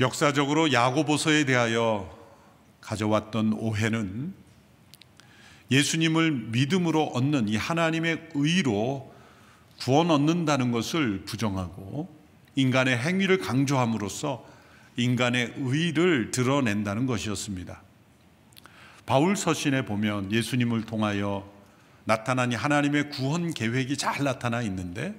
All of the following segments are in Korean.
역사적으로 야고보서에 대하여 가져왔던 오해는 예수님을 믿음으로 얻는 이 하나님의 의로 구원 얻는다는 것을 부정하고 인간의 행위를 강조함으로써 인간의 의를 드러낸다는 것이었습니다. 바울 서신에 보면 예수님을 통하여 나타난 이 하나님의 구원 계획이 잘 나타나 있는데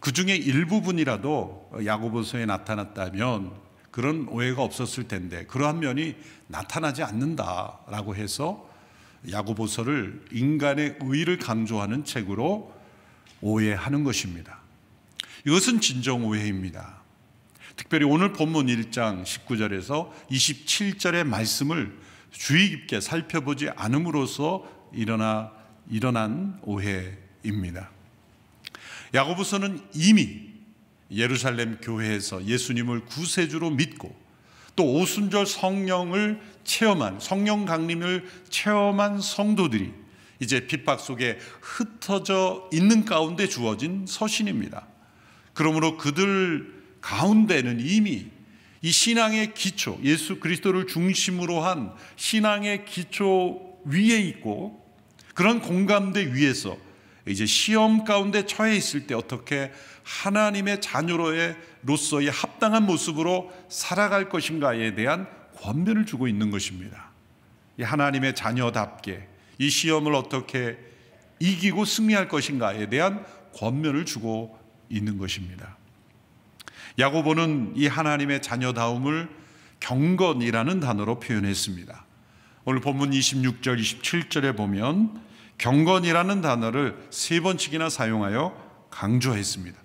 그 중에 일부분이라도 야고보서에 나타났다면 그런 오해가 없었을 텐데 그러한 면이 나타나지 않는다라고 해서 야고보서를 인간의 의를 강조하는 책으로 오해하는 것입니다. 이것은 진정 오해입니다. 특별히 오늘 본문 1장 19절에서 27절의 말씀을 주의 깊게 살펴보지 않음으로써 일어나 일어난 오해입니다. 야고보서는 이미 예루살렘 교회에서 예수님을 구세주로 믿고 또 오순절 성령을 체험한 성령 강림을 체험한 성도들이 이제 핍박 속에 흩어져 있는 가운데 주어진 서신입니다. 그러므로 그들 가운데는 이미 이 신앙의 기초, 예수 그리스도를 중심으로 한 신앙의 기초 위에 있고 그런 공감대 위에서 이제 시험 가운데 처해 있을 때 어떻게 하나님의 자녀로의 로서의 합당한 모습으로 살아갈 것인가에 대한 권면을 주고 있는 것입니다. 하나님의 자녀답게 이 시험을 어떻게 이기고 승리할 것인가에 대한 권면을 주고 있는 것입니다. 야고보는 이 하나님의 자녀다움을 경건이라는 단어로 표현했습니다. 오늘 본문 26절, 27절에 보면 경건이라는 단어를 세 번씩이나 사용하여 강조했습니다.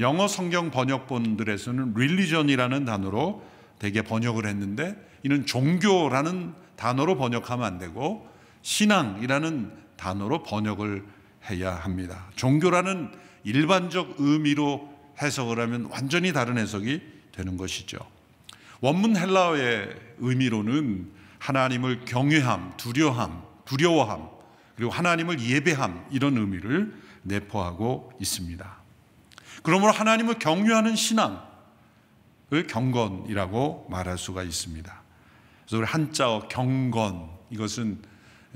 영어 성경 번역본들에서는 릴리전이라는 단어로 대개 번역을 했는데 이는 종교라는 단어로 번역하면 안 되고 신앙이라는 단어로 번역을 해야 합니다. 종교라는 일반적 의미로 해석을 하면 완전히 다른 해석이 되는 것이죠. 원문 헬라어의 의미로는 하나님을 경외함, 두려함, 두려워함, 그리고 하나님을 예배함 이런 의미를 내포하고 있습니다. 그러므로 하나님을 경유하는 신앙을 경건이라고 말할 수가 있습니다. 그래서 우리 한자어 경건 이것은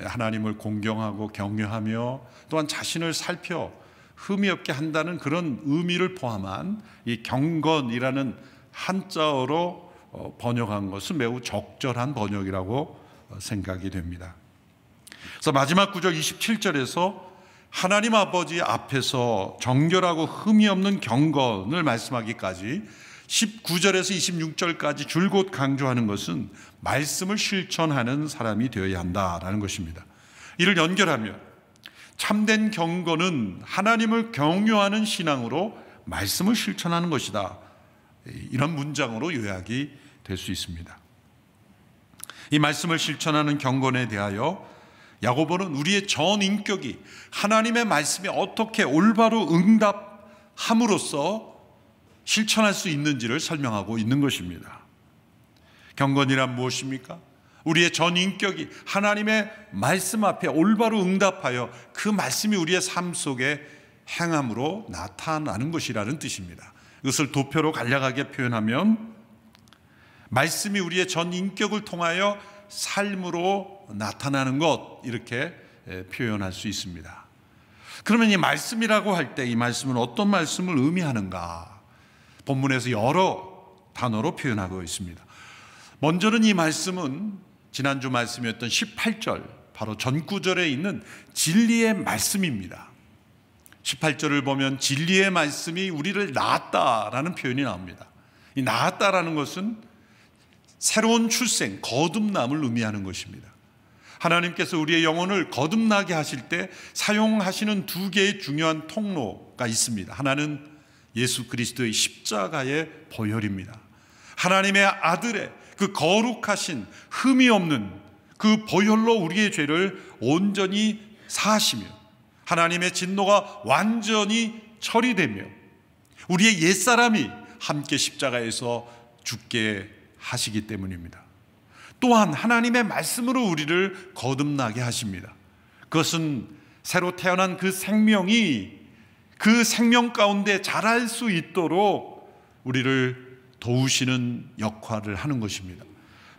하나님을 공경하고 경유하며 또한 자신을 살펴 흠이 없게 한다는 그런 의미를 포함한 이 경건이라는 한자어로 어, 번역한 것은 매우 적절한 번역이라고 어, 생각이 됩니다. 그래서 마지막 구절 27절에서 하나님 아버지 앞에서 정결하고 흠이 없는 경건을 말씀하기까지 19절에서 26절까지 줄곧 강조하는 것은 말씀을 실천하는 사람이 되어야 한다라는 것입니다. 이를 연결하며 참된 경건은 하나님을 경유하는 신앙으로 말씀을 실천하는 것이다. 이런 문장으로 요약이 될 수 있습니다. 이 말씀을 실천하는 경건에 대하여 야고보는 우리의 전 인격이 하나님의 말씀에 어떻게 올바로 응답함으로써 실천할 수 있는지를 설명하고 있는 것입니다. 경건이란 무엇입니까? 우리의 전 인격이 하나님의 말씀 앞에 올바로 응답하여 그 말씀이 우리의 삶 속에 행함으로 나타나는 것이라는 뜻입니다. 이것을 도표로 간략하게 표현하면 말씀이 우리의 전 인격을 통하여 삶으로 나타나는 것 이렇게 표현할 수 있습니다. 그러면 이 말씀이라고 할 때 이 말씀은 어떤 말씀을 의미하는가? 본문에서 여러 단어로 표현하고 있습니다. 먼저는 이 말씀은 지난주 말씀이었던 18절, 바로 전구절에 있는 진리의 말씀입니다. 18절을 보면 진리의 말씀이 우리를 낳았다라는 표현이 나옵니다. 이 낳았다라는 것은 새로운 출생, 거듭남을 의미하는 것입니다. 하나님께서 우리의 영혼을 거듭나게 하실 때 사용하시는 두 개의 중요한 통로가 있습니다. 하나는 예수 그리스도의 십자가의 보혈입니다. 하나님의 아들의 그 거룩하신 흠이 없는 그 보혈로 우리의 죄를 온전히 사하시며 하나님의 진노가 완전히 처리되며 우리의 옛사람이 함께 십자가에서 죽게 하시기 때문입니다. 또한 하나님의 말씀으로 우리를 거듭나게 하십니다. 그것은 새로 태어난 그 생명이 그 생명 가운데 자랄 수 있도록 우리를 도우시는 역할을 하는 것입니다.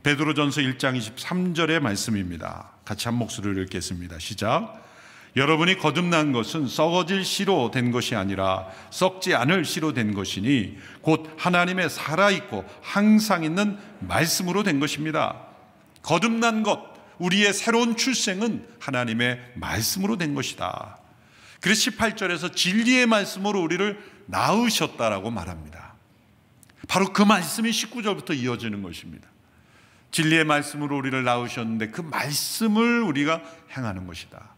베드로전서 1장 23절의 말씀입니다. 같이 한 목소리를 읽겠습니다. 시작. 여러분이 거듭난 것은 썩어질 씨로 된 것이 아니라 썩지 않을 씨로 된 것이니 곧 하나님의 살아있고 항상 있는 말씀으로 된 것입니다. 거듭난 것, 우리의 새로운 출생은 하나님의 말씀으로 된 것이다. 그래서 18절에서 진리의 말씀으로 우리를 낳으셨다라고 말합니다. 바로 그 말씀이 19절부터 이어지는 것입니다. 진리의 말씀으로 우리를 낳으셨는데 그 말씀을 우리가 행하는 것이다.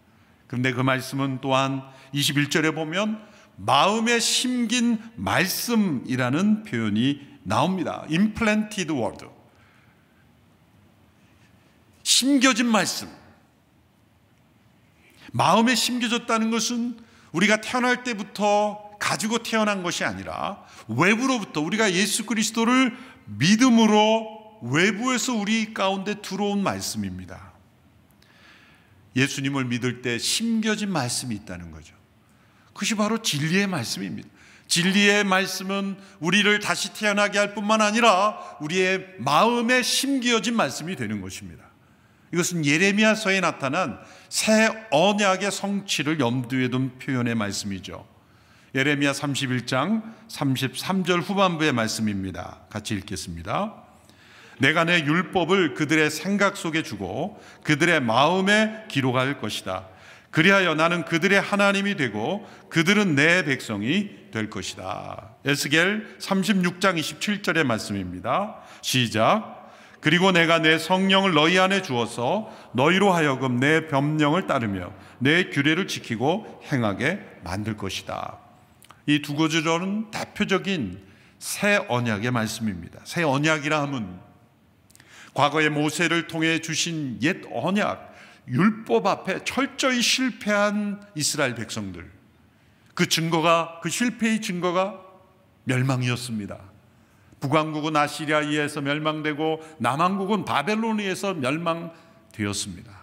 그런데 그 말씀은 또한 21절에 보면 마음에 심긴 말씀이라는 표현이 나옵니다. implanted word. 심겨진 말씀. 마음에 심겨졌다는 것은 우리가 태어날 때부터 가지고 태어난 것이 아니라 외부로부터 우리가 예수 그리스도를 믿음으로 외부에서 우리 가운데 들어온 말씀입니다. 예수님을 믿을 때 심겨진 말씀이 있다는 거죠. 그것이 바로 진리의 말씀입니다. 진리의 말씀은 우리를 다시 태어나게 할 뿐만 아니라 우리의 마음에 심겨진 말씀이 되는 것입니다. 이것은 예레미야서에 나타난 새 언약의 성취를 염두에 둔 표현의 말씀이죠. 예레미야 31장 33절 후반부의 말씀입니다. 같이 읽겠습니다. 내가 내 율법을 그들의 생각 속에 주고 그들의 마음에 기록할 것이다. 그리하여 나는 그들의 하나님이 되고 그들은 내 백성이 될 것이다. 에스겔 36장 27절의 말씀입니다. 시작. 그리고 내가 내 성령을 너희 안에 주어서 너희로 하여금 내 변명을 따르며 내 규례를 지키고 행하게 만들 것이다. 이 두 구절은 대표적인 새 언약의 말씀입니다. 새 언약이라 함은 과거의 모세를 통해 주신 옛 언약, 율법 앞에 철저히 실패한 이스라엘 백성들. 그 증거가, 그 실패의 증거가 멸망이었습니다. 북왕국은 아시리아에서 멸망되고 남왕국은 바벨론에서 멸망되었습니다.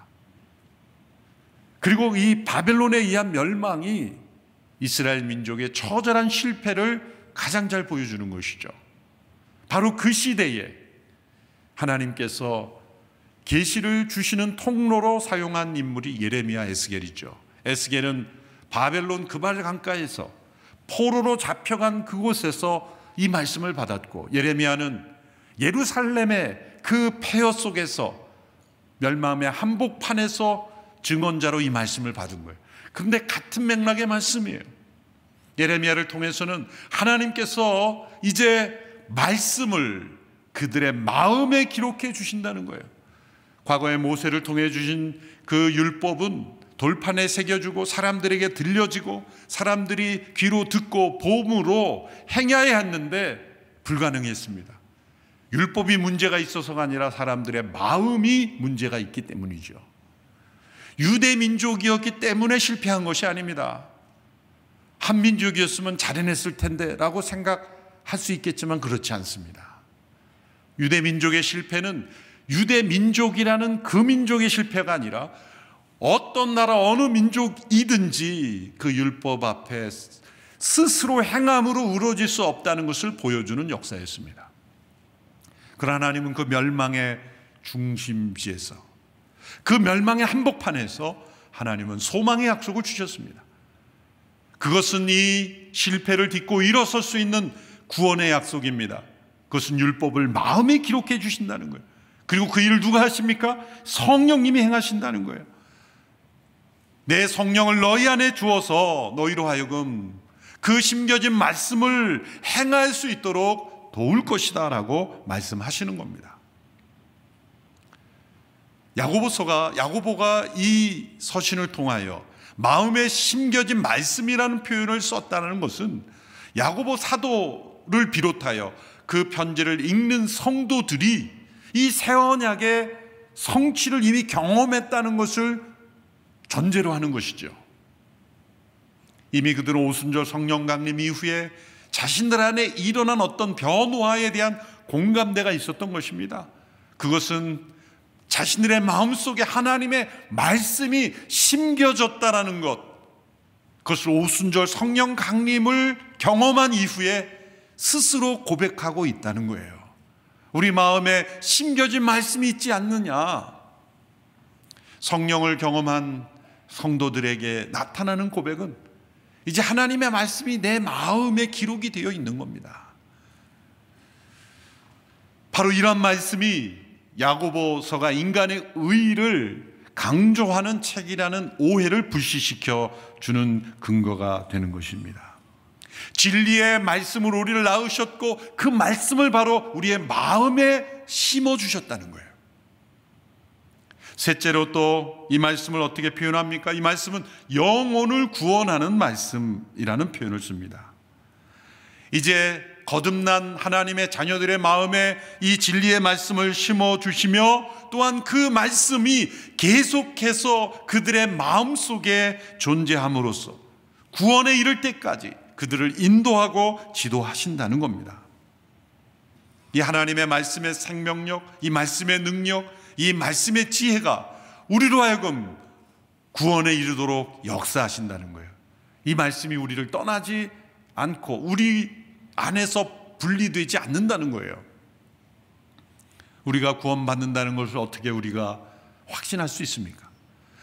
그리고 이 바벨론에 의한 멸망이 이스라엘 민족의 처절한 실패를 가장 잘 보여주는 것이죠. 바로 그 시대에 하나님께서 계시를 주시는 통로로 사용한 인물이 예레미야 에스겔이죠. 에스겔은 바벨론 그발 강가에서 포로로 잡혀간 그곳에서 이 말씀을 받았고 예레미야는 예루살렘의 그 폐허 속에서 멸망의 한복판에서 증언자로 이 말씀을 받은 거예요. 근데 같은 맥락의 말씀이에요. 예레미야를 통해서는 하나님께서 이제 말씀을 그들의 마음에 기록해 주신다는 거예요. 과거에 모세를 통해 주신 그 율법은 돌판에 새겨주고 사람들에게 들려지고 사람들이 귀로 듣고 보으로 행해야 했는데 불가능했습니다. 율법이 문제가 있어서가 아니라 사람들의 마음이 문제가 있기 때문이죠. 유대 민족이었기 때문에 실패한 것이 아닙니다. 한민족이었으면 잘해냈을 텐데라고 생각할 수 있겠지만 그렇지 않습니다. 유대 민족의 실패는 유대 민족이라는 그 민족의 실패가 아니라 어떤 나라 어느 민족이든지 그 율법 앞에 스스로 행함으로 우러질 수 없다는 것을 보여주는 역사였습니다. 그러나 하나님은 그 멸망의 중심지에서 그 멸망의 한복판에서 하나님은 소망의 약속을 주셨습니다. 그것은 이 실패를 딛고 일어설 수 있는 구원의 약속입니다. 그것은 율법을 마음에 기록해 주신다는 거예요. 그리고 그 일을 누가 하십니까? 성령님이 행하신다는 거예요. 내 성령을 너희 안에 주어서 너희로 하여금 그 심겨진 말씀을 행할 수 있도록 도울 것이다 라고 말씀하시는 겁니다. 야고보서가, 야고보가 이 서신을 통하여 마음에 심겨진 말씀이라는 표현을 썼다는 것은 야고보 사도를 비롯하여 그 편지를 읽는 성도들이 이 새 언약의 성취를 이미 경험했다는 것을 전제로 하는 것이죠. 이미 그들은 오순절 성령 강림 이후에 자신들 안에 일어난 어떤 변화에 대한 공감대가 있었던 것입니다. 그것은 자신들의 마음속에 하나님의 말씀이 심겨졌다라는 것. 그것을 오순절 성령 강림을 경험한 이후에 스스로 고백하고 있다는 거예요. 우리 마음에 심겨진 말씀이 있지 않느냐? 성령을 경험한 성도들에게 나타나는 고백은 이제 하나님의 말씀이 내 마음에 기록이 되어 있는 겁니다. 바로 이런 말씀이 야고보서가 인간의 의를 강조하는 책이라는 오해를 불시시켜 주는 근거가 되는 것입니다. 진리의 말씀으로 우리를 낳으셨고 그 말씀을 바로 우리의 마음에 심어 주셨다는 거예요. 셋째로 또 이 말씀을 어떻게 표현합니까? 이 말씀은 영혼을 구원하는 말씀이라는 표현을 씁니다. 이제 거듭난 하나님의 자녀들의 마음에 이 진리의 말씀을 심어 주시며 또한 그 말씀이 계속해서 그들의 마음 속에 존재함으로써 구원에 이를 때까지 그들을 인도하고 지도하신다는 겁니다. 이 하나님의 말씀의 생명력, 이 말씀의 능력, 이 말씀의 지혜가 우리로 하여금 구원에 이르도록 역사하신다는 거예요. 이 말씀이 우리를 떠나지 않고 우리 안에서 분리되지 않는다는 거예요. 우리가 구원받는다는 것을 어떻게 우리가 확신할 수 있습니까?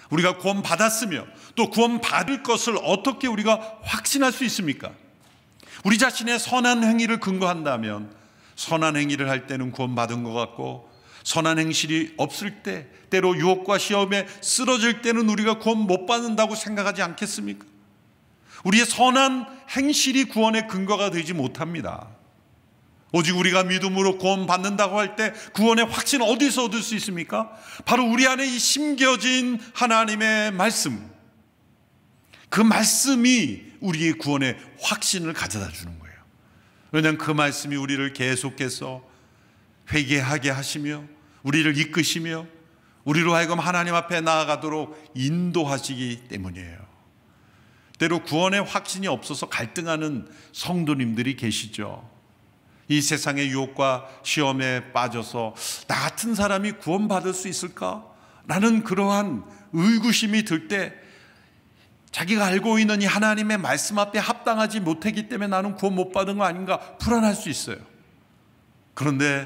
우리가 구원 받았으며 또 구원 받을 것을 어떻게 우리가 확신할 수 있습니까? 우리 자신의 선한 행위를 근거한다면 선한 행위를 할 때는 구원 받은 것 같고 선한 행실이 없을 때 때로 유혹과 시험에 쓰러질 때는 우리가 구원 못 받는다고 생각하지 않겠습니까? 우리의 선한 행실이 구원의 근거가 되지 못합니다. 오직 우리가 믿음으로 구원받는다고 할 때 구원의 확신 어디서 얻을 수 있습니까? 바로 우리 안에 이 심겨진 하나님의 말씀. 그 말씀이 우리의 구원의 확신을 가져다 주는 거예요. 왜냐하면 그 말씀이 우리를 계속해서 회개하게 하시며 우리를 이끄시며 우리로 하여금 하나님 앞에 나아가도록 인도하시기 때문이에요. 때로 구원의 확신이 없어서 갈등하는 성도님들이 계시죠. 이 세상의 유혹과 시험에 빠져서 나 같은 사람이 구원받을 수 있을까? 라는 그러한 의구심이 들 때 자기가 알고 있는 이 하나님의 말씀 앞에 합당하지 못했기 때문에 나는 구원 못 받은 거 아닌가 불안할 수 있어요. 그런데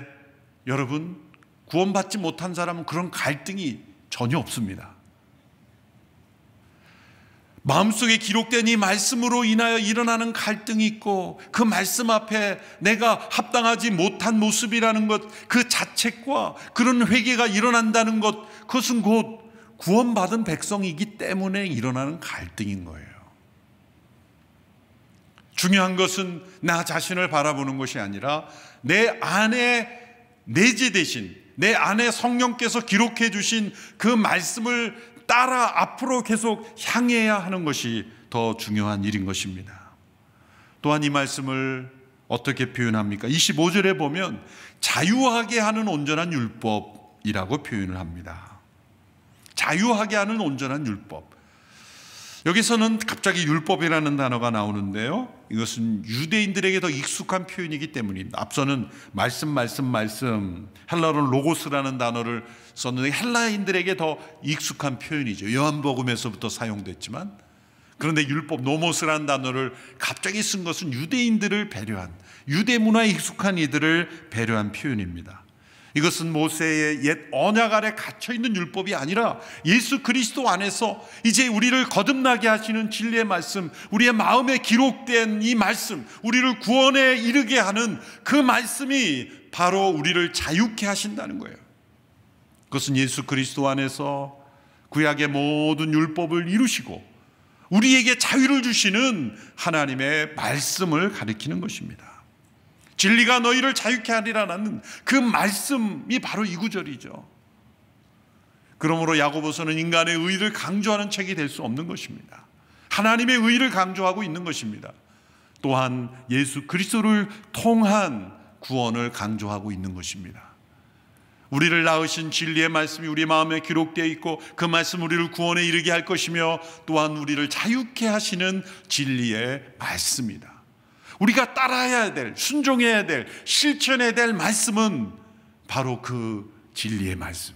여러분, 구원받지 못한 사람은 그런 갈등이 전혀 없습니다. 마음속에 기록된 이 말씀으로 인하여 일어나는 갈등이 있고 그 말씀 앞에 내가 합당하지 못한 모습이라는 것 그 자책과 그런 회개가 일어난다는 것 그것은 곧 구원받은 백성이기 때문에 일어나는 갈등인 거예요. 중요한 것은 나 자신을 바라보는 것이 아니라 내 안에 내재 되신내 안에 성령께서 기록해 주신 그 말씀을 따라 앞으로 계속 향해야 하는 것이 더 중요한 일인 것입니다. 또한 이 말씀을 어떻게 표현합니까? 25절에 보면 자유하게 하는 온전한 율법이라고 표현을 합니다. 자유하게 하는 온전한 율법. 여기서는 갑자기 율법이라는 단어가 나오는데요. 이것은 유대인들에게 더 익숙한 표현이기 때문입니다. 앞서는 말씀, 말씀, 말씀, 헬라어 로고스라는 단어를 썼는데 헬라인들에게 더 익숙한 표현이죠. 요한복음에서부터 사용됐지만 그런데 율법 노모스라는 단어를 갑자기 쓴 것은 유대인들을 배려한 유대 문화에 익숙한 이들을 배려한 표현입니다. 이것은 모세의 옛 언약 아래 갇혀 있는 율법이 아니라 예수 그리스도 안에서 이제 우리를 거듭나게 하시는 진리의 말씀, 우리의 마음에 기록된 이 말씀, 우리를 구원에 이르게 하는 그 말씀이 바로 우리를 자유케 하신다는 거예요. 그것은 예수 그리스도 안에서 구약의 모든 율법을 이루시고 우리에게 자유를 주시는 하나님의 말씀을 가리키는 것입니다. 진리가 너희를 자유케 하리라는 그 말씀이 바로 이 구절이죠. 그러므로 야고보서는 인간의 의를 강조하는 책이 될 수 없는 것입니다. 하나님의 의를 강조하고 있는 것입니다. 또한 예수 그리스도를 통한 구원을 강조하고 있는 것입니다. 우리를 낳으신 진리의 말씀이 우리 마음에 기록되어 있고 그 말씀 우리를 구원에 이르게 할 것이며 또한 우리를 자유케 하시는 진리의 말씀이다. 우리가 따라야 될, 순종해야 될, 실천해야 될 말씀은 바로 그 진리의 말씀.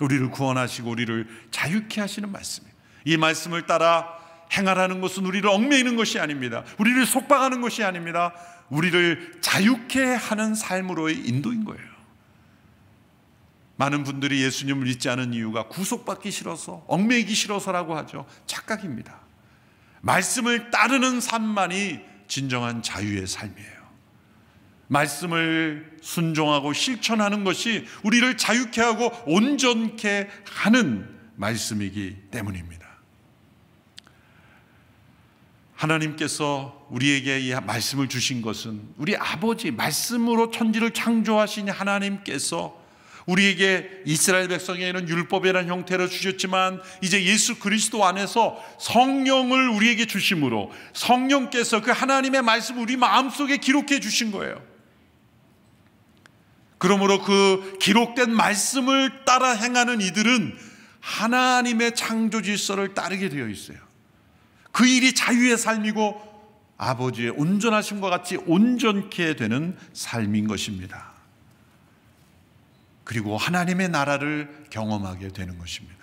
우리를 구원하시고 우리를 자유케 하시는 말씀이에이 말씀을 따라 행하라는 것은 우리를 얽매이는 것이 아닙니다. 우리를 속박하는 것이 아닙니다. 우리를 자유케 하는 삶으로의 인도인 거예요. 많은 분들이 예수님을 믿지 않은 이유가 구속받기 싫어서, 얽매이기 싫어서라고 하죠. 착각입니다. 말씀을 따르는 삶만이 진정한 자유의 삶이에요. 말씀을 순종하고 실천하는 것이 우리를 자유케 하고 온전케 하는 말씀이기 때문입니다. 하나님께서 우리에게 이 말씀을 주신 것은 우리 아버지 말씀으로 천지를 창조하신 하나님께서 우리에게 이스라엘 백성에게는 율법이라는 형태로 주셨지만 이제 예수 그리스도 안에서 성령을 우리에게 주심으로 성령께서 그 하나님의 말씀을 우리 마음속에 기록해 주신 거예요. 그러므로 그 기록된 말씀을 따라 행하는 이들은 하나님의 창조 질서를 따르게 되어 있어요. 그 일이 자유의 삶이고 아버지의 온전하심과 같이 온전케 되는 삶인 것입니다. 그리고 하나님의 나라를 경험하게 되는 것입니다.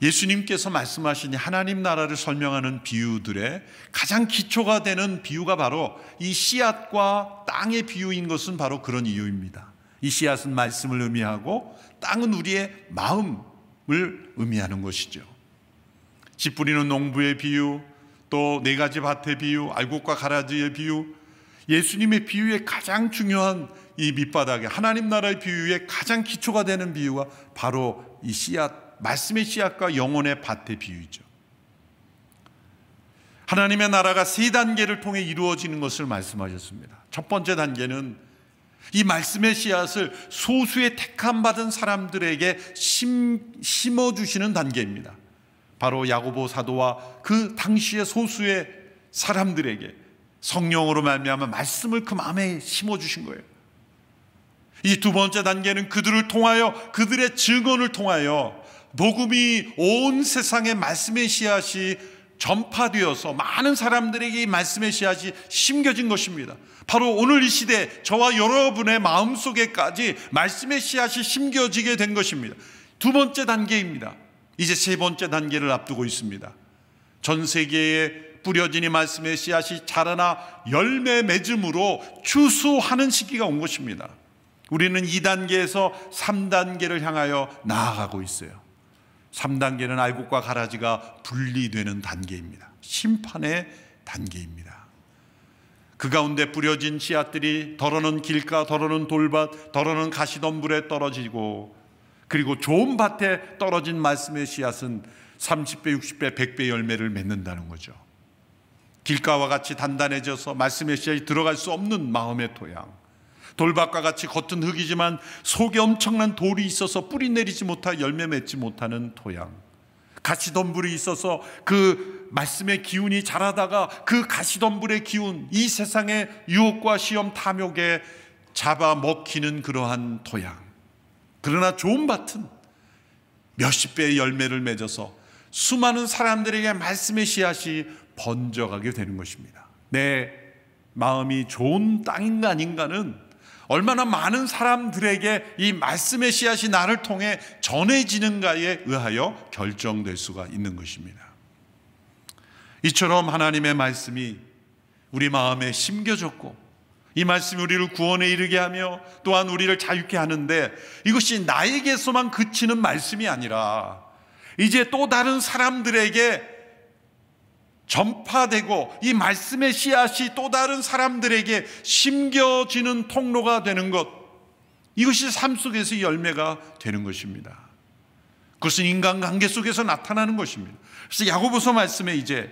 예수님께서 말씀하신 하나님 나라를 설명하는 비유들의 가장 기초가 되는 비유가 바로 이 씨앗과 땅의 비유인 것은 바로 그런 이유입니다. 이 씨앗은 말씀을 의미하고 땅은 우리의 마음을 의미하는 것이죠. 집 뿌리는 농부의 비유, 또 네 가지 밭의 비유, 알곡과 가라지의 비유, 예수님의 비유의 가장 중요한 이 밑바닥에 하나님 나라의 비유의 가장 기초가 되는 비유가 바로 이 씨앗, 말씀의 씨앗과 영혼의 밭의 비유죠. 하나님의 나라가 세 단계를 통해 이루어지는 것을 말씀하셨습니다. 첫 번째 단계는 이 말씀의 씨앗을 소수의 택함받은 사람들에게 심, 심어주시는 단계입니다. 바로 야고보 사도와 그 당시의 소수의 사람들에게 성령으로 말미암아 말씀을 그 마음에 심어주신 거예요. 이두 번째 단계는 그들을 통하여 그들의 증언을 통하여 복음이 온 세상에 말씀의 씨앗이 전파되어서 많은 사람들에게 말씀의 씨앗이 심겨진 것입니다. 바로 오늘 이 시대 저와 여러분의 마음속에까지 말씀의 씨앗이 심겨지게 된 것입니다. 두 번째 단계입니다. 이제 세 번째 단계를 앞두고 있습니다. 전 세계에 뿌려진 이 말씀의 씨앗이 자라나 열매 맺음으로 추수하는 시기가 온 것입니다. 우리는 2단계에서 3단계를 향하여 나아가고 있어요. 3단계는 알곡과 가라지가 분리되는 단계입니다. 심판의 단계입니다. 그 가운데 뿌려진 씨앗들이 더러는 길가, 더러는 돌밭, 더러는 가시덤불에 떨어지고 그리고 좋은 밭에 떨어진 말씀의 씨앗은 30배, 60배, 100배 열매를 맺는다는 거죠. 길가와 같이 단단해져서 말씀의 씨앗이 들어갈 수 없는 마음의 토양. 돌밭과 같이 겉은 흙이지만 속에 엄청난 돌이 있어서 뿌리 내리지 못하 열매 맺지 못하는 토양. 가시덤불이 있어서 그 말씀의 기운이 자라다가 그 가시덤불의 기운, 이 세상의 유혹과 시험 탐욕에 잡아먹히는 그러한 토양. 그러나 좋은 밭은 몇십 배의 열매를 맺어서 수많은 사람들에게 말씀의 씨앗이 번져가게 되는 것입니다. 내 마음이 좋은 땅인가 아닌가는 얼마나 많은 사람들에게 이 말씀의 씨앗이 나를 통해 전해지는가에 의하여 결정될 수가 있는 것입니다. 이처럼 하나님의 말씀이 우리 마음에 심겨졌고 이 말씀이 우리를 구원에 이르게 하며 또한 우리를 자유케 하는데 이것이 나에게서만 그치는 말씀이 아니라 이제 또 다른 사람들에게 전파되고 이 말씀의 씨앗이 또 다른 사람들에게 심겨지는 통로가 되는 것. 이것이 삶 속에서 열매가 되는 것입니다. 그것은 인간관계 속에서 나타나는 것입니다. 그래서 야고보서 말씀에 이제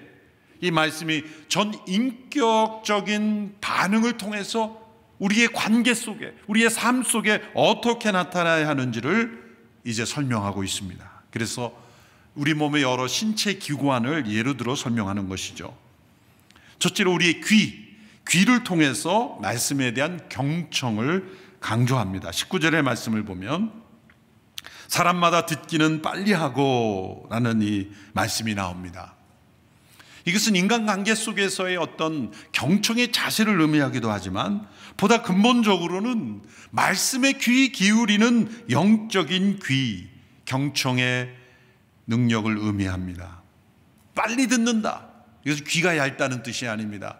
이 말씀이 전 인격적인 반응을 통해서 우리의 관계 속에, 우리의 삶 속에 어떻게 나타나야 하는지를 이제 설명하고 있습니다. 그래서 우리 몸의 여러 신체 기관을 예로 들어 설명하는 것이죠. 첫째로 우리의 귀, 귀를 통해서 말씀에 대한 경청을 강조합니다. 19절의 말씀을 보면 사람마다 듣기는 빨리 하고 라는 이 말씀이 나옵니다. 이것은 인간관계 속에서의 어떤 경청의 자세를 의미하기도 하지만 보다 근본적으로는 말씀의 귀 기울이는 영적인 귀, 경청의 능력을 의미합니다. 빨리 듣는다. 이것은 귀가 얇다는 뜻이 아닙니다.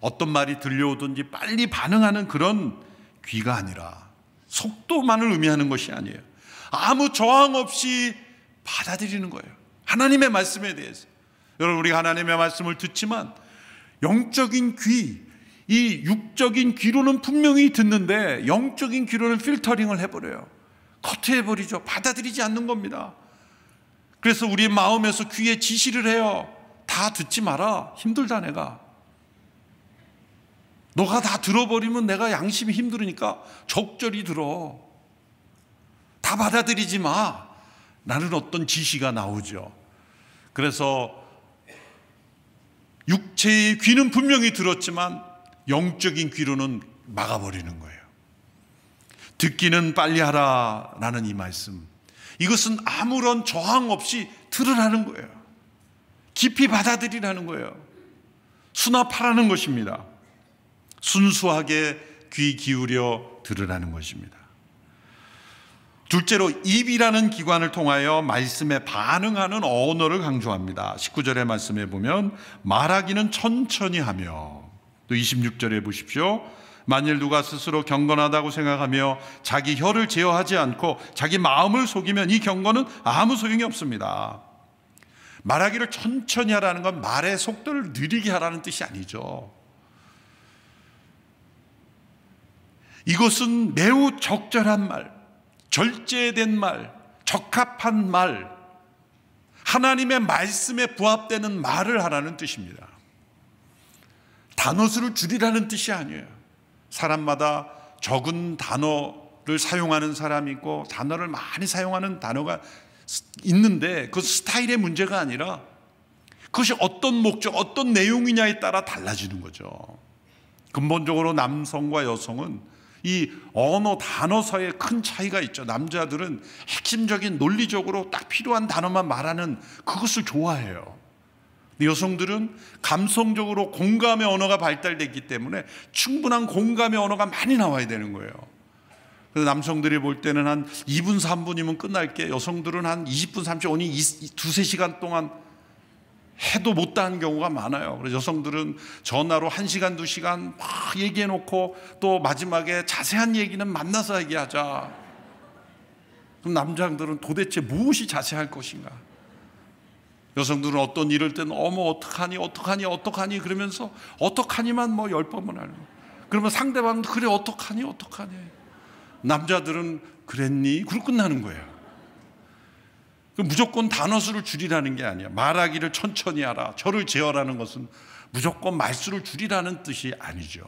어떤 말이 들려오든지 빨리 반응하는 그런 귀가 아니라 속도만을 의미하는 것이 아니에요. 아무 저항 없이 받아들이는 거예요. 하나님의 말씀에 대해서. 여러분, 우리가 하나님의 말씀을 듣지만 영적인 귀, 이 육적인 귀로는 분명히 듣는데 영적인 귀로는 필터링을 해버려요. 커트해버리죠. 받아들이지 않는 겁니다. 그래서 우리 마음에서 귀에 지시를 해요. 다 듣지 마라. 힘들다 내가. 너가 다 들어버리면 내가 양심이 힘들으니까 적절히 들어. 다 받아들이지 마. 나는 어떤 지시가 나오죠. 그래서 육체의 귀는 분명히 들었지만 영적인 귀로는 막아버리는 거예요. 듣기는 빨리 하라라는 이 말씀. 이것은 아무런 저항 없이 들으라는 거예요. 깊이 받아들이라는 거예요. 수납하라는 것입니다. 순수하게 귀 기울여 들으라는 것입니다. 둘째로 입이라는 기관을 통하여 말씀에 반응하는 언어를 강조합니다. 19절의 말씀에 보면 말하기는 천천히 하며 또 26절에 보십시오. 만일 누가 스스로 경건하다고 생각하며 자기 혀를 제어하지 않고 자기 마음을 속이면 이 경건은 아무 소용이 없습니다. 말하기를 천천히 하라는 건 말의 속도를 느리게 하라는 뜻이 아니죠. 이것은 매우 적절한 말, 절제된 말, 적합한 말, 하나님의 말씀에 부합되는 말을 하라는 뜻입니다. 단어수를 줄이라는 뜻이 아니에요. 사람마다 적은 단어를 사용하는 사람이 있고 단어를 많이 사용하는 단어가 있는데 그 스타일의 문제가 아니라 그것이 어떤 목적, 어떤 내용이냐에 따라 달라지는 거죠. 근본적으로 남성과 여성은 이 언어 단어 사이에 큰 차이가 있죠. 남자들은 핵심적인 논리적으로 딱 필요한 단어만 말하는 그것을 좋아해요. 여성들은 감성적으로 공감의 언어가 발달됐기 때문에 충분한 공감의 언어가 많이 나와야 되는 거예요. 그래서 남성들이 볼 때는 한 2분, 3분이면 끝날 게 여성들은 한 20분, 30분이 두세 시간 동안 해도 못다한 경우가 많아요. 그래서 여성들은 전화로 1시간, 2시간 막 얘기해 놓고 또 마지막에 자세한 얘기는 만나서 얘기하자. 그럼 남자들은 도대체 무엇이 자세할 것인가? 여성들은 어떤 일을 때는 어머 어떡하니 어떡하니 어떡하니 그러면서 어떡하니만 뭐 열 번은 알고 그러면 상대방은 그래 어떡하니 어떡하니 남자들은 그랬니 그걸 끝나는 거예요. 그 무조건 단어수를 줄이라는 게 아니야. 말하기를 천천히 하라. 저를 제어라는 것은 무조건 말수를 줄이라는 뜻이 아니죠.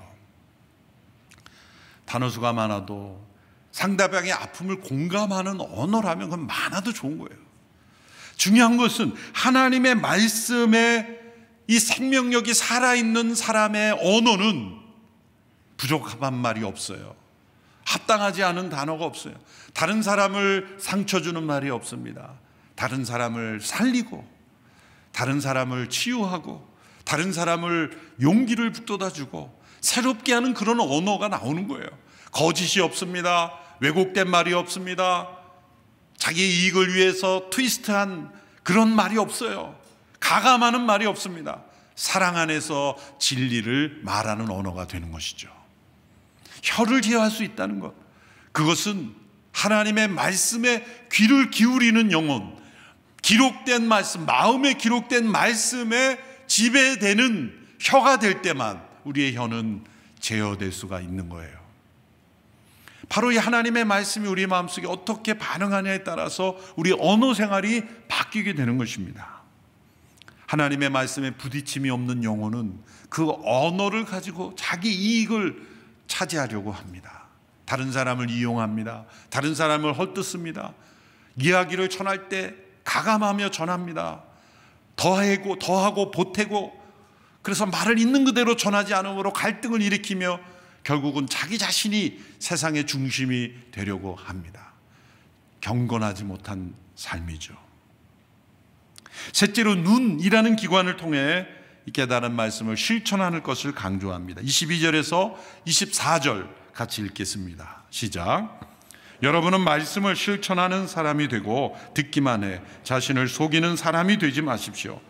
단어수가 많아도 상대방의 아픔을 공감하는 언어라면 그건 많아도 좋은 거예요. 중요한 것은 하나님의 말씀에 이 생명력이 살아있는 사람의 언어는 부족한 말이 없어요. 합당하지 않은 단어가 없어요. 다른 사람을 상처 주는 말이 없습니다. 다른 사람을 살리고, 다른 사람을 치유하고, 다른 사람을 용기를 북돋아 주고, 새롭게 하는 그런 언어가 나오는 거예요. 거짓이 없습니다. 왜곡된 말이 없습니다. 자기 이익을 위해서 트위스트한 그런 말이 없어요. 가감하는 말이 없습니다. 사랑 안에서 진리를 말하는 언어가 되는 것이죠. 혀를 제어할 수 있다는 것. 그것은 하나님의 말씀에 귀를 기울이는 영혼, 기록된 말씀, 마음에 기록된 말씀에 지배되는 혀가 될 때만 우리의 혀는 제어될 수가 있는 거예요. 바로 이 하나님의 말씀이 우리 마음속에 어떻게 반응하냐에 따라서 우리 언어 생활이 바뀌게 되는 것입니다. 하나님의 말씀에 부딪힘이 없는 영혼은 그 언어를 가지고 자기 이익을 차지하려고 합니다. 다른 사람을 이용합니다. 다른 사람을 헐뜯습니다. 이야기를 전할 때 가감하며 전합니다. 더하고 더하고 보태고 그래서 말을 있는 그대로 전하지 않으므로 갈등을 일으키며 결국은 자기 자신이 세상의 중심이 되려고 합니다. 경건하지 못한 삶이죠. 셋째로 눈이라는 기관을 통해 깨달은 말씀을 실천하는 것을 강조합니다. 22절에서 24절 같이 읽겠습니다. 시작. 여러분은 말씀을 실천하는 사람이 되고 듣기만 해 자신을 속이는 사람이 되지 마십시오.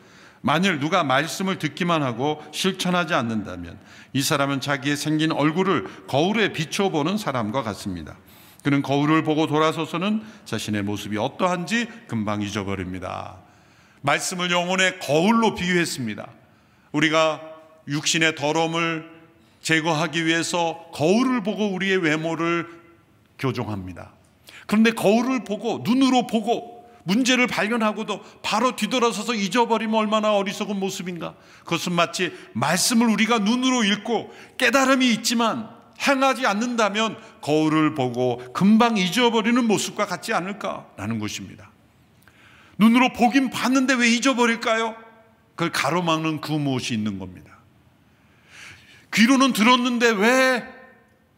만일 누가 말씀을 듣기만 하고 실천하지 않는다면 이 사람은 자기의 생긴 얼굴을 거울에 비춰보는 사람과 같습니다. 그는 거울을 보고 돌아서서는 자신의 모습이 어떠한지 금방 잊어버립니다. 말씀을 영혼의 거울로 비유했습니다. 우리가 육신의 더러움을 제거하기 위해서 거울을 보고 우리의 외모를 교정합니다. 그런데 거울을 보고 눈으로 보고 문제를 발견하고도 바로 뒤돌아서서 잊어버리면 얼마나 어리석은 모습인가. 그것은 마치 말씀을 우리가 눈으로 읽고 깨달음이 있지만 행하지 않는다면 거울을 보고 금방 잊어버리는 모습과 같지 않을까라는 것입니다. 눈으로 보긴 봤는데 왜 잊어버릴까요? 그걸 가로막는 그 무엇이 있는 겁니다. 귀로는 들었는데 왜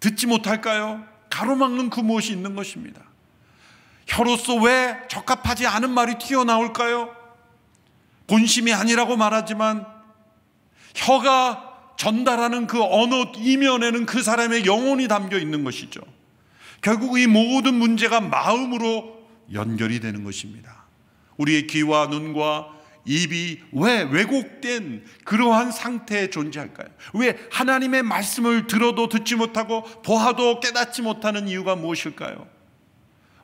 듣지 못할까요? 가로막는 그 무엇이 있는 것입니다. 혀로서 왜 적합하지 않은 말이 튀어나올까요? 본심이 아니라고 말하지만 혀가 전달하는 그 언어 이면에는 그 사람의 영혼이 담겨 있는 것이죠. 결국 이 모든 문제가 마음으로 연결이 되는 것입니다. 우리의 귀와 눈과 입이 왜 왜곡된 그러한 상태에 존재할까요? 왜 하나님의 말씀을 들어도 듣지 못하고 보아도 깨닫지 못하는 이유가 무엇일까요?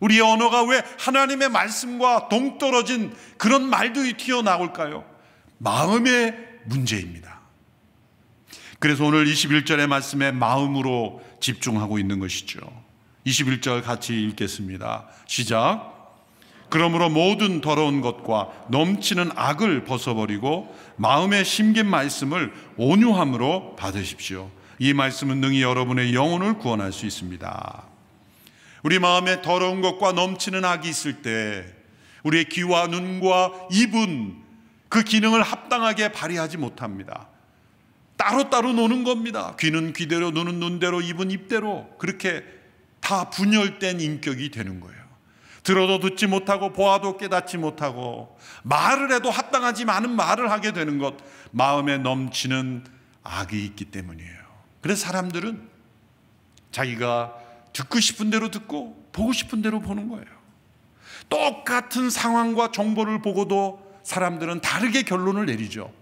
우리의 언어가 왜 하나님의 말씀과 동떨어진 그런 말들이 튀어나올까요? 마음의 문제입니다. 그래서 오늘 21절의 말씀에 마음으로 집중하고 있는 것이죠. 21절 같이 읽겠습니다. 시작. 그러므로 모든 더러운 것과 넘치는 악을 벗어버리고 마음에 심긴 말씀을 온유함으로 받으십시오. 이 말씀은 능히 여러분의 영혼을 구원할 수 있습니다. 우리 마음에 더러운 것과 넘치는 악이 있을 때 우리의 귀와 눈과 입은 그 기능을 합당하게 발휘하지 못합니다. 따로따로 노는 겁니다. 귀는 귀대로, 눈은 눈대로, 입은 입대로. 그렇게 다 분열된 인격이 되는 거예요. 들어도 듣지 못하고 보아도 깨닫지 못하고 말을 해도 합당하지 않은 말을 하게 되는 것 마음에 넘치는 악이 있기 때문이에요. 그래서 사람들은 자기가 듣고 싶은 대로 듣고 보고 싶은 대로 보는 거예요. 똑같은 상황과 정보를 보고도 사람들은 다르게 결론을 내리죠.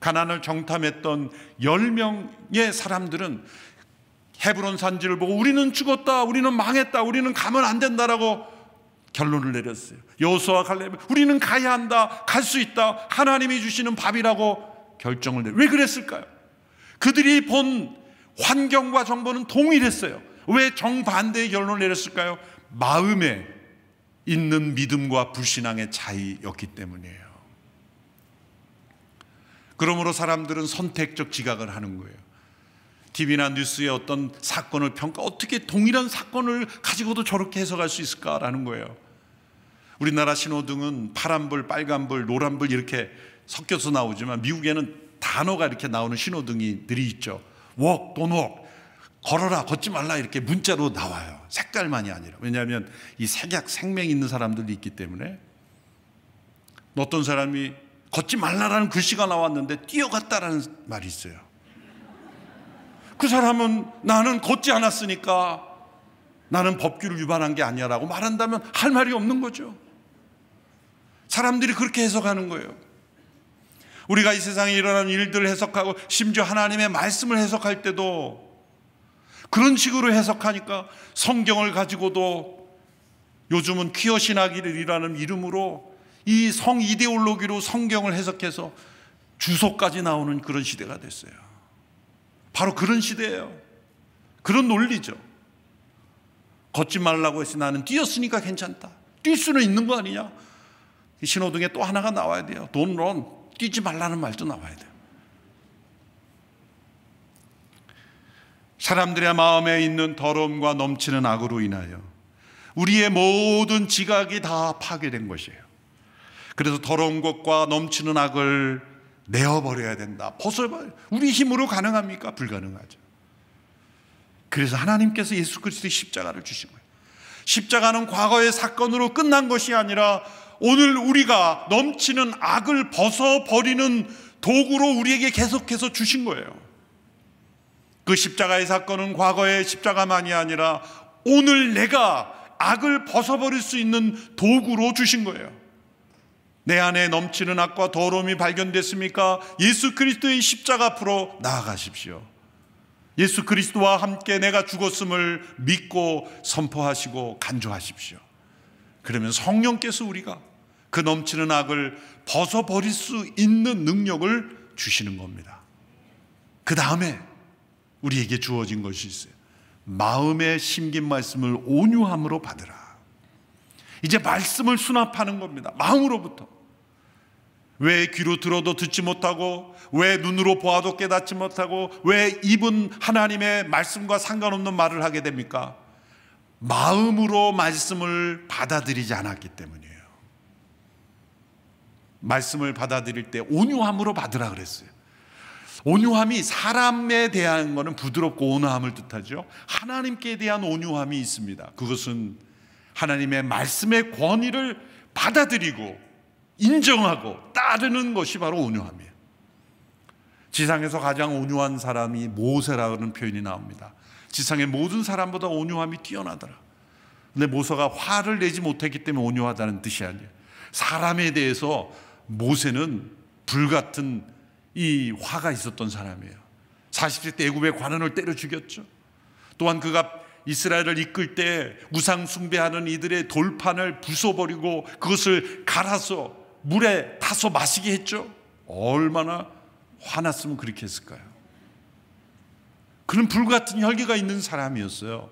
가난을 정탐했던 10명의 사람들은 헤브론 산지를 보고 우리는 죽었다, 우리는 망했다, 우리는 가면 안 된다라고 결론을 내렸어요. 여호수아 갈렙 우리는 가야 한다. 갈 수 있다. 하나님이 주시는 밥이라고 결정을 내. 왜 그랬을까요? 그들이 본 환경과 정보는 동일했어요. 왜 정반대의 결론을 내렸을까요? 마음에 있는 믿음과 불신앙의 차이였기 때문이에요. 그러므로 사람들은 선택적 지각을 하는 거예요. TV나 뉴스의 어떤 사건을 평가, 어떻게 동일한 사건을 가지고도 저렇게 해석할 수 있을까라는 거예요. 우리나라 신호등은 파란불, 빨간불, 노란불 이렇게 섞여서 나오지만 미국에는 단어가 이렇게 나오는 신호등이 들 있죠. walk, don't walk. 걸어라, 걷지 말라 이렇게 문자로 나와요. 색깔만이 아니라. 왜냐하면 이 색약 생명이 있는 사람들도 있기 때문에 어떤 사람이 걷지 말라라는 글씨가 나왔는데 뛰어갔다라는 말이 있어요. 그 사람은 나는 걷지 않았으니까 나는 법규를 위반한 게 아니야라고 말한다면 할 말이 없는 거죠. 사람들이 그렇게 해석하는 거예요. 우리가 이 세상에 일어나는 일들을 해석하고 심지어 하나님의 말씀을 해석할 때도 그런 식으로 해석하니까 성경을 가지고도 요즘은 퀴어 신학이라는 이름으로 이 성 이데올로기로 성경을 해석해서 주소까지 나오는 그런 시대가 됐어요. 바로 그런 시대예요. 그런 논리죠. 걷지 말라고 해서 나는 뛰었으니까 괜찮다. 뛸 수는 있는 거 아니냐? 신호등에 또 하나가 나와야 돼요. 돈론 뛰지 말라는 말도 나와야 돼요. 사람들의 마음에 있는 더러움과 넘치는 악으로 인하여 우리의 모든 지각이 다 파괴된 것이에요. 그래서 더러운 것과 넘치는 악을 내어버려야 된다. 벗어버려. 우리 힘으로 가능합니까? 불가능하죠. 그래서 하나님께서 예수 그리스도의 십자가를 주신 거예요. 십자가는 과거의 사건으로 끝난 것이 아니라 오늘 우리가 넘치는 악을 벗어버리는 도구로 우리에게 계속해서 주신 거예요. 그 십자가의 사건은 과거의 십자가만이 아니라 오늘 내가 악을 벗어버릴 수 있는 도구로 주신 거예요. 내 안에 넘치는 악과 더러움이 발견됐습니까? 예수 그리스도의 십자가 앞으로 나아가십시오. 예수 그리스도와 함께 내가 죽었음을 믿고 선포하시고 간조하십시오. 그러면 성령께서 우리가 그 넘치는 악을 벗어버릴 수 있는 능력을 주시는 겁니다. 그 다음에 우리에게 주어진 것이 있어요. 마음에 심긴 말씀을 온유함으로 받으라. 이제 말씀을 수납하는 겁니다. 마음으로부터. 왜 귀로 들어도 듣지 못하고, 왜 눈으로 보아도 깨닫지 못하고, 왜 입은 하나님의 말씀과 상관없는 말을 하게 됩니까? 마음으로 말씀을 받아들이지 않았기 때문이에요. 말씀을 받아들일 때 온유함으로 받으라 그랬어요. 온유함이 사람에 대한 것은 부드럽고 온화함을 뜻하죠. 하나님께 대한 온유함이 있습니다. 그것은 하나님의 말씀의 권위를 받아들이고 인정하고 따르는 것이 바로 온유함이에요. 지상에서 가장 온유한 사람이 모세라는 표현이 나옵니다. 지상의 모든 사람보다 온유함이 뛰어나더라. 근데 모세가 화를 내지 못했기 때문에 온유하다는 뜻이 아니에요. 사람에 대해서 모세는 불같은 이 화가 있었던 사람이에요. 40세 때 애굽의 관원을 때려 죽였죠. 또한 그가 이스라엘을 이끌 때 우상 숭배하는 이들의 돌판을 부숴버리고 그것을 갈아서 물에 타서 마시게 했죠. 얼마나 화났으면 그렇게 했을까요? 그런 불같은 혈기가 있는 사람이었어요.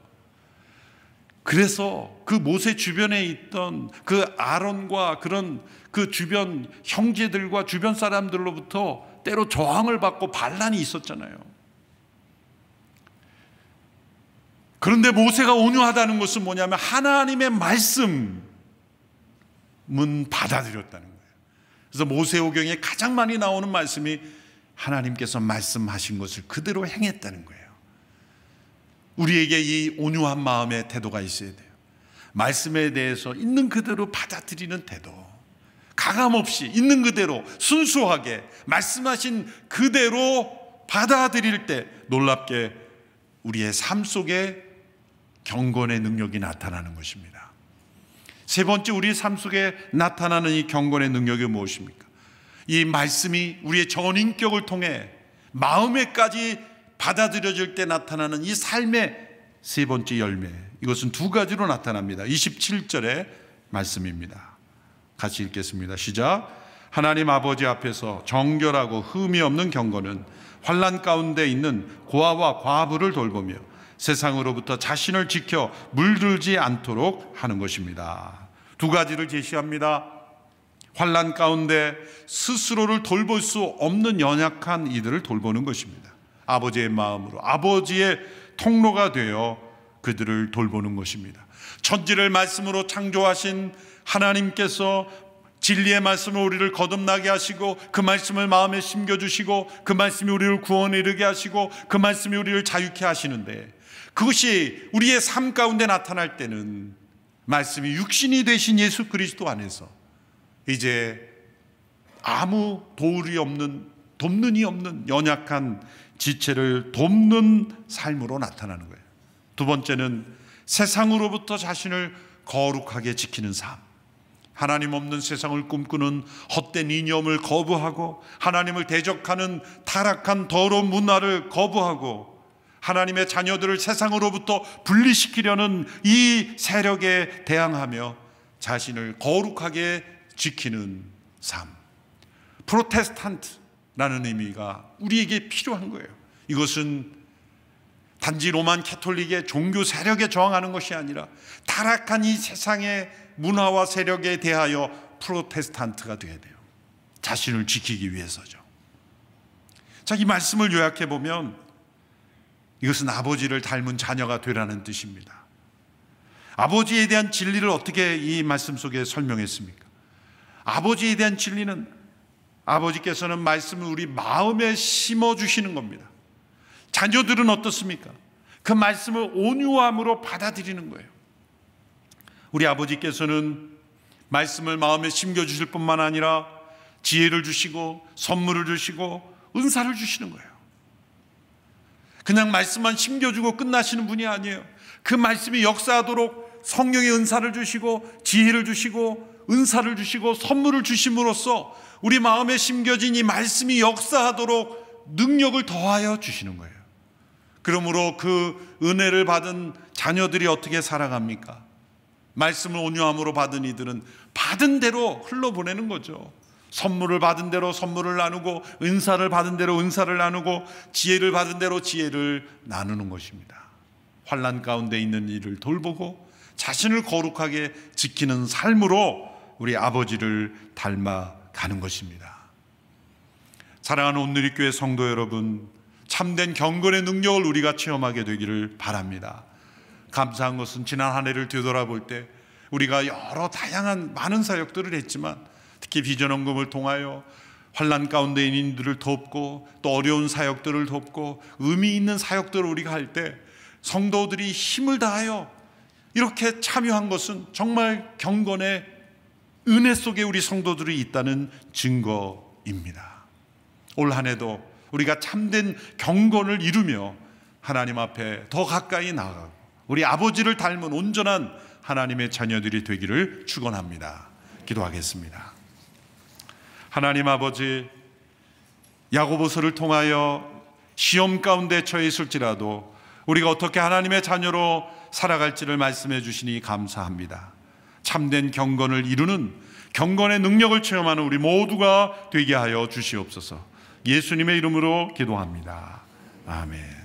그래서 그 모세 주변에 있던 그 아론과 그런 그 주변 형제들과 주변 사람들로부터 때로 저항을 받고 반란이 있었잖아요. 그런데 모세가 온유하다는 것은 뭐냐면 하나님의 말씀은 받아들였다는 거예요. 그래서 모세오경에 가장 많이 나오는 말씀이 하나님께서 말씀하신 것을 그대로 행했다는 거예요. 우리에게 이 온유한 마음의 태도가 있어야 돼요. 말씀에 대해서 있는 그대로 받아들이는 태도. 가감 없이 있는 그대로 순수하게 말씀하신 그대로 받아들일 때 놀랍게 우리의 삶 속에 경건의 능력이 나타나는 것입니다. 세 번째 우리 삶 속에 나타나는 이 경건의 능력이 무엇입니까? 이 말씀이 우리의 전인격을 통해 마음에까지 받아들여질 때 나타나는 이 삶의 세 번째 열매. 이것은 두 가지로 나타납니다. 27절의 말씀입니다. 같이 읽겠습니다. 시작. 하나님 아버지 앞에서 정결하고 흠이 없는 경건은 환란 가운데 있는 고아와 과부를 돌보며 세상으로부터 자신을 지켜 물들지 않도록 하는 것입니다. 두 가지를 제시합니다. 환란 가운데 스스로를 돌볼 수 없는 연약한 이들을 돌보는 것입니다. 아버지의 마음으로 아버지의 통로가 되어 그들을 돌보는 것입니다. 천지를 말씀으로 창조하신 하나님께서 진리의 말씀을 우리를 거듭나게 하시고 그 말씀을 마음에 심겨 주시고 그 말씀이 우리를 구원에 이르게 하시고 그 말씀이 우리를 자유케 하시는데 그것이 우리의 삶 가운데 나타날 때는 말씀이 육신이 되신 예수 그리스도 안에서 이제 아무 도울이 없는 돕는 이 없는 연약한 지체를 돕는 삶으로 나타나는 거예요. 두 번째는 세상으로부터 자신을 거룩하게 지키는 삶. 하나님 없는 세상을 꿈꾸는 헛된 이념을 거부하고 하나님을 대적하는 타락한 더러운 문화를 거부하고 하나님의 자녀들을 세상으로부터 분리시키려는 이 세력에 대항하며 자신을 거룩하게 지키는 삶. 프로테스탄트라는 의미가 우리에게 필요한 거예요. 이것은 단지 로만 캐톨릭의 종교 세력에 저항하는 것이 아니라 타락한 이 세상의 문화와 세력에 대하여 프로테스탄트가 돼야 돼요. 자신을 지키기 위해서죠. 자, 이 말씀을 요약해 보면 이것은 아버지를 닮은 자녀가 되라는 뜻입니다. 아버지에 대한 진리를 어떻게 이 말씀 속에 설명했습니까? 아버지에 대한 진리는 아버지께서는 말씀을 우리 마음에 심어 주시는 겁니다. 자녀들은 어떻습니까? 그 말씀을 온유함으로 받아들이는 거예요. 우리 아버지께서는 말씀을 마음에 심겨 주실 뿐만 아니라 지혜를 주시고 선물을 주시고 은사를 주시는 거예요. 그냥 말씀만 심겨 주고 끝나시는 분이 아니에요. 그 말씀이 역사하도록 성령의 은사를 주시고 지혜를 주시고 은사를 주시고 선물을 주심으로써 우리 마음에 심겨진 이 말씀이 역사하도록 능력을 더하여 주시는 거예요. 그러므로 그 은혜를 받은 자녀들이 어떻게 살아갑니까? 말씀을 온유함으로 받은 이들은 받은 대로 흘러보내는 거죠. 선물을 받은 대로 선물을 나누고 은사를 받은 대로 은사를 나누고 지혜를 받은 대로 지혜를 나누는 것입니다. 환란 가운데 있는 이를 돌보고 자신을 거룩하게 지키는 삶으로 우리 아버지를 닮아가는 것입니다. 사랑하는 온누리교회 성도 여러분, 참된 경건의 능력을 우리가 체험하게 되기를 바랍니다. 감사한 것은 지난 한 해를 되돌아볼 때 우리가 여러 다양한 많은 사역들을 했지만 특히 비전원금을 통하여 환란 가운데 있는 이들을 돕고 또 어려운 사역들을 돕고 의미 있는 사역들을 우리가 할 때 성도들이 힘을 다하여 이렇게 참여한 것은 정말 경건의 은혜 속에 우리 성도들이 있다는 증거입니다. 올 한 해도 우리가 참된 경건을 이루며 하나님 앞에 더 가까이 나아가고 우리 아버지를 닮은 온전한 하나님의 자녀들이 되기를 축원합니다. 기도하겠습니다. 하나님 아버지 야고보서를 통하여 시험 가운데 처해 있을지라도 우리가 어떻게 하나님의 자녀로 살아갈지를 말씀해 주시니 감사합니다. 참된 경건을 이루는 경건의 능력을 체험하는 우리 모두가 되게 하여 주시옵소서. 예수님의 이름으로 기도합니다. 아멘.